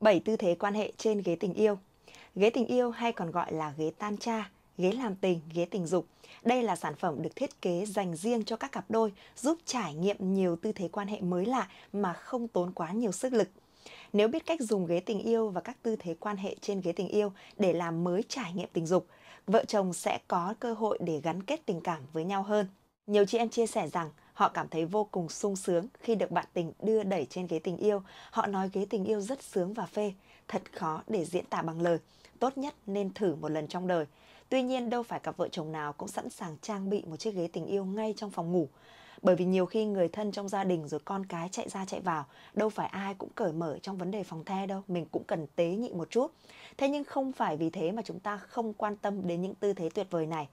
7 tư thế quan hệ trên ghế tình yêu. Ghế tình yêu hay còn gọi là ghế tan cha, ghế làm tình, ghế tình dục. Đây là sản phẩm được thiết kế dành riêng cho các cặp đôi, giúp trải nghiệm nhiều tư thế quan hệ mới lạ mà không tốn quá nhiều sức lực. Nếu biết cách dùng ghế tình yêu và các tư thế quan hệ trên ghế tình yêu để làm mới trải nghiệm tình dục, vợ chồng sẽ có cơ hội để gắn kết tình cảm với nhau hơn. Nhiều chị em chia sẻ rằng Họ cảm thấy vô cùng sung sướng khi được bạn tình đưa đẩy trên ghế tình yêu. Họ nói ghế tình yêu rất sướng và phê, thật khó để diễn tả bằng lời. Tốt nhất nên thử một lần trong đời. Tuy nhiên đâu phải cặp vợ chồng nào cũng sẵn sàng trang bị một chiếc ghế tình yêu ngay trong phòng ngủ. Bởi vì nhiều khi người thân trong gia đình rồi con cái chạy ra chạy vào, đâu phải ai cũng cởi mở trong vấn đề phòng the đâu, mình cũng cần tế nhị một chút. Thế nhưng không phải vì thế mà chúng ta không quan tâm đến những tư thế tuyệt vời này.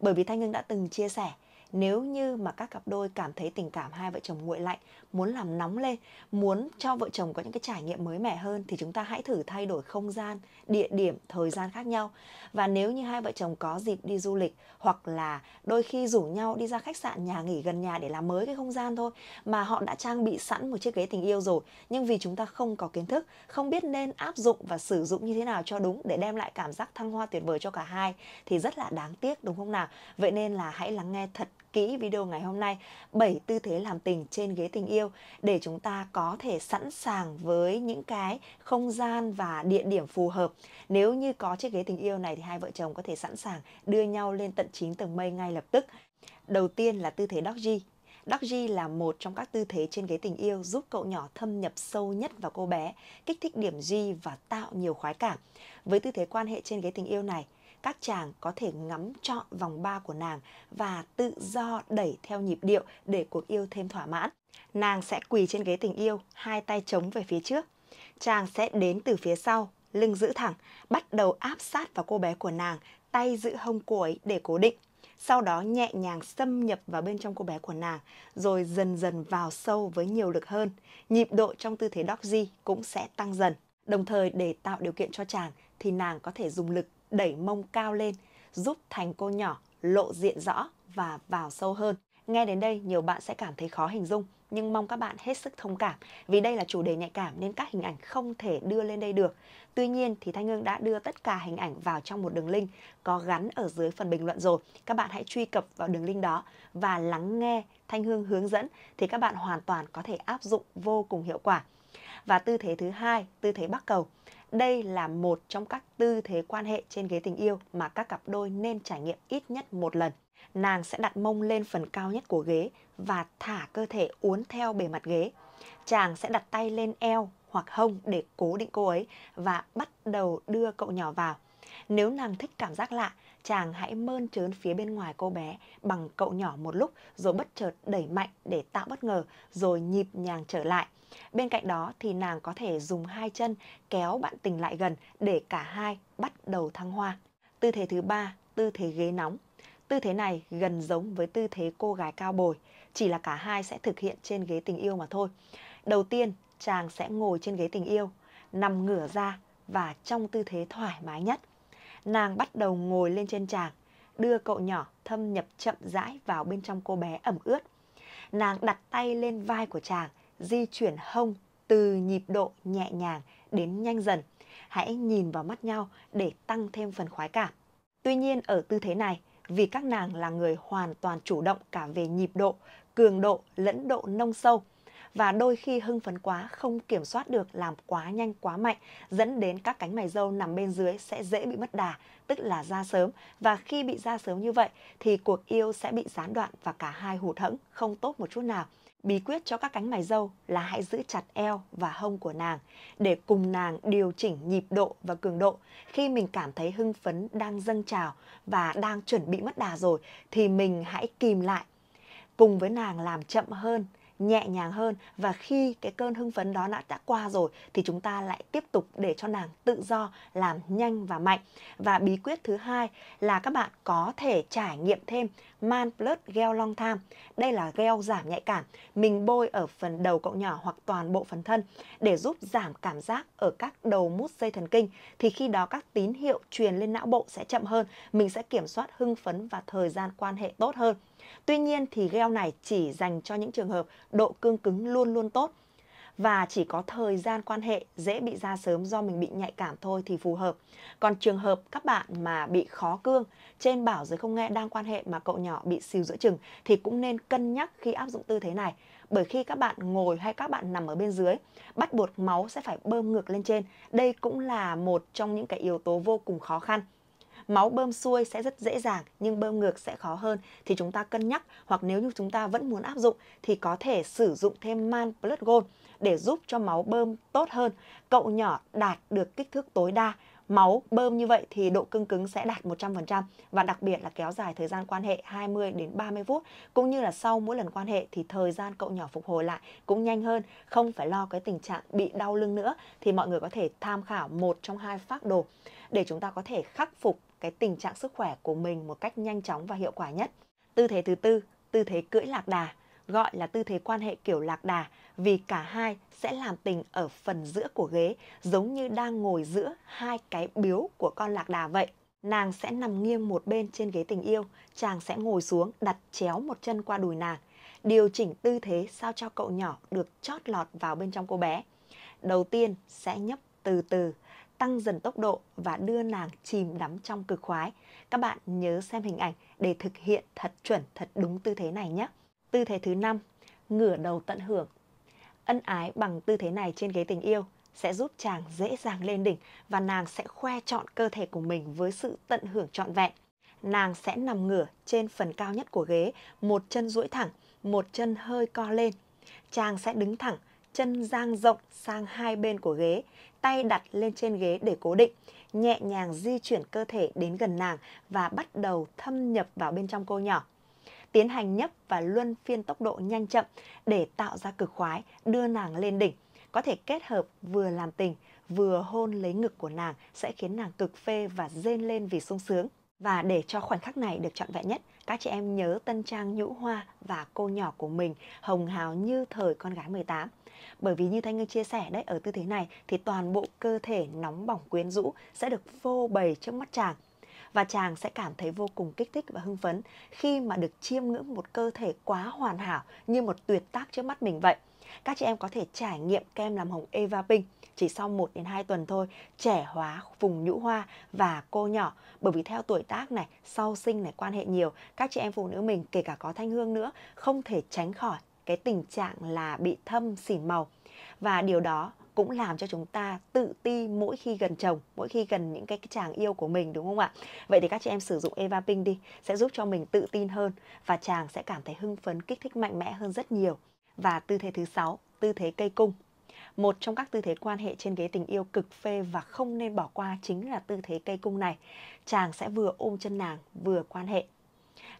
Bởi vì Thanh Hưng đã từng chia sẻ, nếu như mà các cặp đôi cảm thấy tình cảm hai vợ chồng nguội lạnh muốn làm nóng lên muốn cho vợ chồng có những cái trải nghiệm mới mẻ hơn thì chúng ta hãy thử thay đổi không gian địa điểm thời gian khác nhau và nếu như hai vợ chồng có dịp đi du lịch hoặc là đôi khi rủ nhau đi ra khách sạn nhà nghỉ gần nhà để làm mới cái không gian thôi mà họ đã trang bị sẵn một chiếc ghế tình yêu rồi nhưng vì chúng ta không có kiến thức không biết nên áp dụng và sử dụng như thế nào cho đúng để đem lại cảm giác thăng hoa tuyệt vời cho cả hai thì rất là đáng tiếc đúng không nào vậy nên là hãy lắng nghe thật kỹ video ngày hôm nay 7 tư thế làm tình trên ghế tình yêu tiêu để chúng ta có thể sẵn sàng với những cái không gian và địa điểm phù hợp. Nếu như có chiếc ghế tình yêu này thì hai vợ chồng có thể sẵn sàng đưa nhau lên tận 9 tầng mây ngay lập tức. Đầu tiên là tư thế Doggy. Doggy là một trong các tư thế trên ghế tình yêu giúp cậu nhỏ thâm nhập sâu nhất vào cô bé, kích thích điểm G và tạo nhiều khoái cảm. Với tư thế quan hệ trên ghế tình yêu này, các chàng có thể ngắm trọn vòng ba của nàng và tự do đẩy theo nhịp điệu để cuộc yêu thêm thỏa mãn. Nàng sẽ quỳ trên ghế tình yêu, hai tay chống về phía trước. Chàng sẽ đến từ phía sau, lưng giữ thẳng, bắt đầu áp sát vào cô bé của nàng, tay giữ hông cô ấy để cố định. Sau đó nhẹ nhàng xâm nhập vào bên trong cô bé của nàng, rồi dần dần vào sâu với nhiều lực hơn. Nhịp độ trong tư thế doxy cũng sẽ tăng dần. Đồng thời để tạo điều kiện cho chàng thì nàng có thể dùng lực đẩy mông cao lên, giúp thành cô nhỏ lộ diện rõ và vào sâu hơn. Nghe đến đây, nhiều bạn sẽ cảm thấy khó hình dung, nhưng mong các bạn hết sức thông cảm vì đây là chủ đề nhạy cảm nên các hình ảnh không thể đưa lên đây được. Tuy nhiên thì Thanh Hương đã đưa tất cả hình ảnh vào trong một đường link có gắn ở dưới phần bình luận rồi. Các bạn hãy truy cập vào đường link đó và lắng nghe Thanh Hương hướng dẫn thì các bạn hoàn toàn có thể áp dụng vô cùng hiệu quả. Và tư thế thứ hai, tư thế bắt cầu. Đây là một trong các tư thế quan hệ trên ghế tình yêu mà các cặp đôi nên trải nghiệm ít nhất một lần. Nàng sẽ đặt mông lên phần cao nhất của ghế và thả cơ thể uốn theo bề mặt ghế. Chàng sẽ đặt tay lên eo hoặc hông để cố định cô ấy và bắt đầu đưa cậu nhỏ vào. Nếu nàng thích cảm giác lạ, chàng hãy mơn trớn phía bên ngoài cô bé bằng cậu nhỏ một lúc rồi bất chợt đẩy mạnh để tạo bất ngờ rồi nhịp nhàng trở lại. Bên cạnh đó thì nàng có thể dùng hai chân kéo bạn tình lại gần để cả hai bắt đầu thăng hoa. Tư thế thứ ba, tư thế ghế nóng. Tư thế này gần giống với tư thế cô gái cao bồi, chỉ là cả hai sẽ thực hiện trên ghế tình yêu mà thôi. Đầu tiên, chàng sẽ ngồi trên ghế tình yêu, nằm ngửa ra và trong tư thế thoải mái nhất nàng bắt đầu ngồi lên trên chàng, đưa cậu nhỏ thâm nhập chậm rãi vào bên trong cô bé ẩm ướt. Nàng đặt tay lên vai của chàng, di chuyển hông từ nhịp độ nhẹ nhàng đến nhanh dần. Hãy nhìn vào mắt nhau để tăng thêm phần khoái cảm. Tuy nhiên ở tư thế này, vì các nàng là người hoàn toàn chủ động cả về nhịp độ, cường độ lẫn độ nông sâu, và đôi khi hưng phấn quá không kiểm soát được làm quá nhanh quá mạnh dẫn đến các cánh mày râu nằm bên dưới sẽ dễ bị mất đà, tức là ra sớm và khi bị ra sớm như vậy thì cuộc yêu sẽ bị gián đoạn và cả hai hụt hẫng không tốt một chút nào. Bí quyết cho các cánh mày râu là hãy giữ chặt eo và hông của nàng để cùng nàng điều chỉnh nhịp độ và cường độ. Khi mình cảm thấy hưng phấn đang dâng trào và đang chuẩn bị mất đà rồi thì mình hãy kìm lại. Cùng với nàng làm chậm hơn nhẹ nhàng hơn và khi cái cơn hưng phấn đó đã, đã qua rồi thì chúng ta lại tiếp tục để cho nàng tự do làm nhanh và mạnh và bí quyết thứ hai là các bạn có thể trải nghiệm thêm man plus gel long time đây là gel giảm nhạy cảm mình bôi ở phần đầu cậu nhỏ hoặc toàn bộ phần thân để giúp giảm cảm giác ở các đầu mút dây thần kinh thì khi đó các tín hiệu truyền lên não bộ sẽ chậm hơn mình sẽ kiểm soát hưng phấn và thời gian quan hệ tốt hơn Tuy nhiên thì gel này chỉ dành cho những trường hợp độ cương cứng luôn luôn tốt và chỉ có thời gian quan hệ dễ bị ra sớm do mình bị nhạy cảm thôi thì phù hợp. Còn trường hợp các bạn mà bị khó cương, trên bảo dưới không nghe đang quan hệ mà cậu nhỏ bị xìu giữa chừng thì cũng nên cân nhắc khi áp dụng tư thế này. Bởi khi các bạn ngồi hay các bạn nằm ở bên dưới, bắt buộc máu sẽ phải bơm ngược lên trên. Đây cũng là một trong những cái yếu tố vô cùng khó khăn máu bơm xuôi sẽ rất dễ dàng nhưng bơm ngược sẽ khó hơn thì chúng ta cân nhắc hoặc nếu như chúng ta vẫn muốn áp dụng thì có thể sử dụng thêm man plus gold để giúp cho máu bơm tốt hơn, cậu nhỏ đạt được kích thước tối đa máu bơm như vậy thì độ cương cứng sẽ đạt 100% và đặc biệt là kéo dài thời gian quan hệ 20 đến 30 phút cũng như là sau mỗi lần quan hệ thì thời gian cậu nhỏ phục hồi lại cũng nhanh hơn, không phải lo cái tình trạng bị đau lưng nữa thì mọi người có thể tham khảo một trong hai phác đồ để chúng ta có thể khắc phục cái tình trạng sức khỏe của mình một cách nhanh chóng và hiệu quả nhất. Tư thế thứ tư, tư thế cưỡi lạc đà, gọi là tư thế quan hệ kiểu lạc đà vì cả hai sẽ làm tình ở phần giữa của ghế giống như đang ngồi giữa hai cái biếu của con lạc đà vậy. Nàng sẽ nằm nghiêng một bên trên ghế tình yêu, chàng sẽ ngồi xuống đặt chéo một chân qua đùi nàng, điều chỉnh tư thế sao cho cậu nhỏ được chót lọt vào bên trong cô bé. Đầu tiên sẽ nhấp từ từ, tăng dần tốc độ và đưa nàng chìm đắm trong cực khoái. Các bạn nhớ xem hình ảnh để thực hiện thật chuẩn, thật đúng tư thế này nhé. Tư thế thứ 5, ngửa đầu tận hưởng. Ân ái bằng tư thế này trên ghế tình yêu sẽ giúp chàng dễ dàng lên đỉnh và nàng sẽ khoe trọn cơ thể của mình với sự tận hưởng trọn vẹn. Nàng sẽ nằm ngửa trên phần cao nhất của ghế, một chân duỗi thẳng, một chân hơi co lên. Chàng sẽ đứng thẳng, chân dang rộng sang hai bên của ghế, tay đặt lên trên ghế để cố định, nhẹ nhàng di chuyển cơ thể đến gần nàng và bắt đầu thâm nhập vào bên trong cô nhỏ. Tiến hành nhấp và luân phiên tốc độ nhanh chậm để tạo ra cực khoái, đưa nàng lên đỉnh, có thể kết hợp vừa làm tình, vừa hôn lấy ngực của nàng sẽ khiến nàng cực phê và rên lên vì sung sướng. Và để cho khoảnh khắc này được trọn vẹn nhất, các chị em nhớ tân trang nhũ hoa và cô nhỏ của mình hồng hào như thời con gái 18. Bởi vì như Thanh Ngân chia sẻ đấy, ở tư thế này thì toàn bộ cơ thể nóng bỏng quyến rũ sẽ được phô bày trước mắt chàng và chàng sẽ cảm thấy vô cùng kích thích và hưng phấn khi mà được chiêm ngưỡng một cơ thể quá hoàn hảo như một tuyệt tác trước mắt mình vậy. Các chị em có thể trải nghiệm kem làm hồng Eva Pink chỉ sau 1 đến 2 tuần thôi, trẻ hóa vùng nhũ hoa và cô nhỏ bởi vì theo tuổi tác này, sau sinh này quan hệ nhiều, các chị em phụ nữ mình kể cả có thanh hương nữa không thể tránh khỏi cái tình trạng là bị thâm xỉn màu và điều đó cũng làm cho chúng ta tự ti mỗi khi gần chồng, mỗi khi gần những cái, chàng yêu của mình đúng không ạ? Vậy thì các chị em sử dụng Eva Pink đi, sẽ giúp cho mình tự tin hơn và chàng sẽ cảm thấy hưng phấn, kích thích mạnh mẽ hơn rất nhiều. Và tư thế thứ sáu tư thế cây cung. Một trong các tư thế quan hệ trên ghế tình yêu cực phê và không nên bỏ qua chính là tư thế cây cung này. Chàng sẽ vừa ôm chân nàng, vừa quan hệ.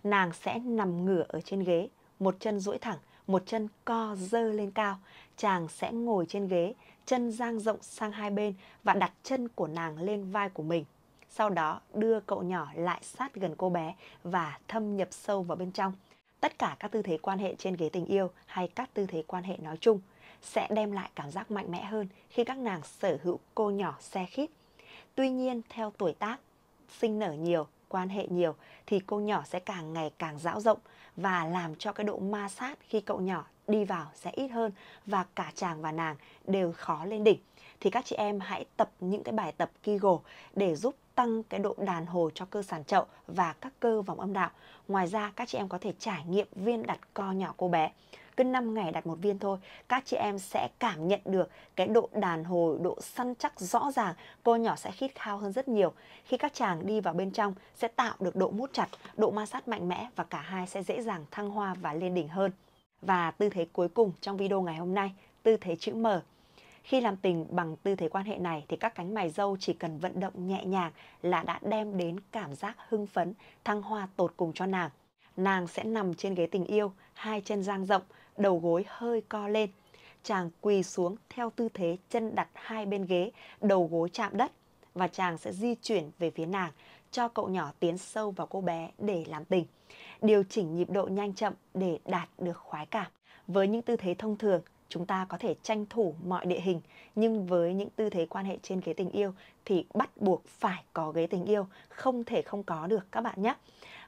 Nàng sẽ nằm ngửa ở trên ghế, một chân duỗi thẳng, một chân co dơ lên cao. Chàng sẽ ngồi trên ghế, chân dang rộng sang hai bên và đặt chân của nàng lên vai của mình. Sau đó đưa cậu nhỏ lại sát gần cô bé và thâm nhập sâu vào bên trong. Tất cả các tư thế quan hệ trên ghế tình yêu hay các tư thế quan hệ nói chung sẽ đem lại cảm giác mạnh mẽ hơn khi các nàng sở hữu cô nhỏ xe khít. Tuy nhiên, theo tuổi tác, sinh nở nhiều, quan hệ nhiều thì cô nhỏ sẽ càng ngày càng rão rộng và làm cho cái độ ma sát khi cậu nhỏ đi vào sẽ ít hơn và cả chàng và nàng đều khó lên đỉnh thì các chị em hãy tập những cái bài tập Kegel để giúp tăng cái độ đàn hồi cho cơ sản chậu và các cơ vòng âm đạo. Ngoài ra các chị em có thể trải nghiệm viên đặt co nhỏ cô bé cứ 5 ngày đặt một viên thôi các chị em sẽ cảm nhận được cái độ đàn hồi độ săn chắc rõ ràng cô nhỏ sẽ khít khao hơn rất nhiều khi các chàng đi vào bên trong sẽ tạo được độ mút chặt độ ma sát mạnh mẽ và cả hai sẽ dễ dàng thăng hoa và lên đỉnh hơn và tư thế cuối cùng trong video ngày hôm nay tư thế chữ M khi làm tình bằng tư thế quan hệ này thì các cánh mày dâu chỉ cần vận động nhẹ nhàng là đã đem đến cảm giác hưng phấn, thăng hoa tột cùng cho nàng. Nàng sẽ nằm trên ghế tình yêu, hai chân dang rộng, đầu gối hơi co lên. Chàng quỳ xuống theo tư thế chân đặt hai bên ghế, đầu gối chạm đất và chàng sẽ di chuyển về phía nàng cho cậu nhỏ tiến sâu vào cô bé để làm tình. Điều chỉnh nhịp độ nhanh chậm để đạt được khoái cảm. Với những tư thế thông thường, chúng ta có thể tranh thủ mọi địa hình nhưng với những tư thế quan hệ trên ghế tình yêu thì bắt buộc phải có ghế tình yêu không thể không có được các bạn nhé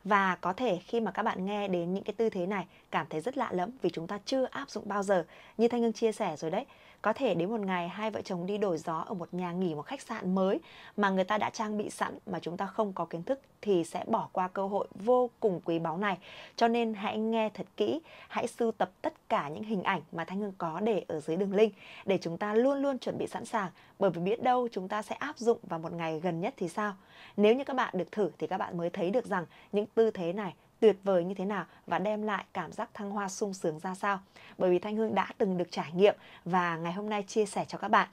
và có thể khi mà các bạn nghe đến những cái tư thế này cảm thấy rất lạ lẫm vì chúng ta chưa áp dụng bao giờ như thanh hương chia sẻ rồi đấy có thể đến một ngày hai vợ chồng đi đổi gió ở một nhà nghỉ một khách sạn mới mà người ta đã trang bị sẵn mà chúng ta không có kiến thức thì sẽ bỏ qua cơ hội vô cùng quý báu này. Cho nên hãy nghe thật kỹ, hãy sưu tập tất cả những hình ảnh mà Thanh Hương có để ở dưới đường link để chúng ta luôn luôn chuẩn bị sẵn sàng bởi vì biết đâu chúng ta sẽ áp dụng vào một ngày gần nhất thì sao. Nếu như các bạn được thử thì các bạn mới thấy được rằng những tư thế này tuyệt vời như thế nào và đem lại cảm giác thăng hoa sung sướng ra sao. Bởi vì Thanh Hương đã từng được trải nghiệm và ngày hôm nay chia sẻ cho các bạn.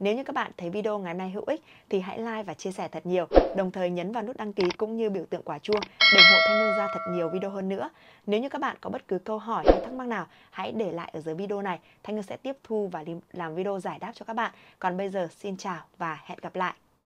Nếu như các bạn thấy video ngày hôm nay hữu ích thì hãy like và chia sẻ thật nhiều, đồng thời nhấn vào nút đăng ký cũng như biểu tượng quả chuông để ủng hộ Thanh Hương ra thật nhiều video hơn nữa. Nếu như các bạn có bất cứ câu hỏi hay thắc mắc nào, hãy để lại ở dưới video này, Thanh Hương sẽ tiếp thu và làm video giải đáp cho các bạn. Còn bây giờ xin chào và hẹn gặp lại.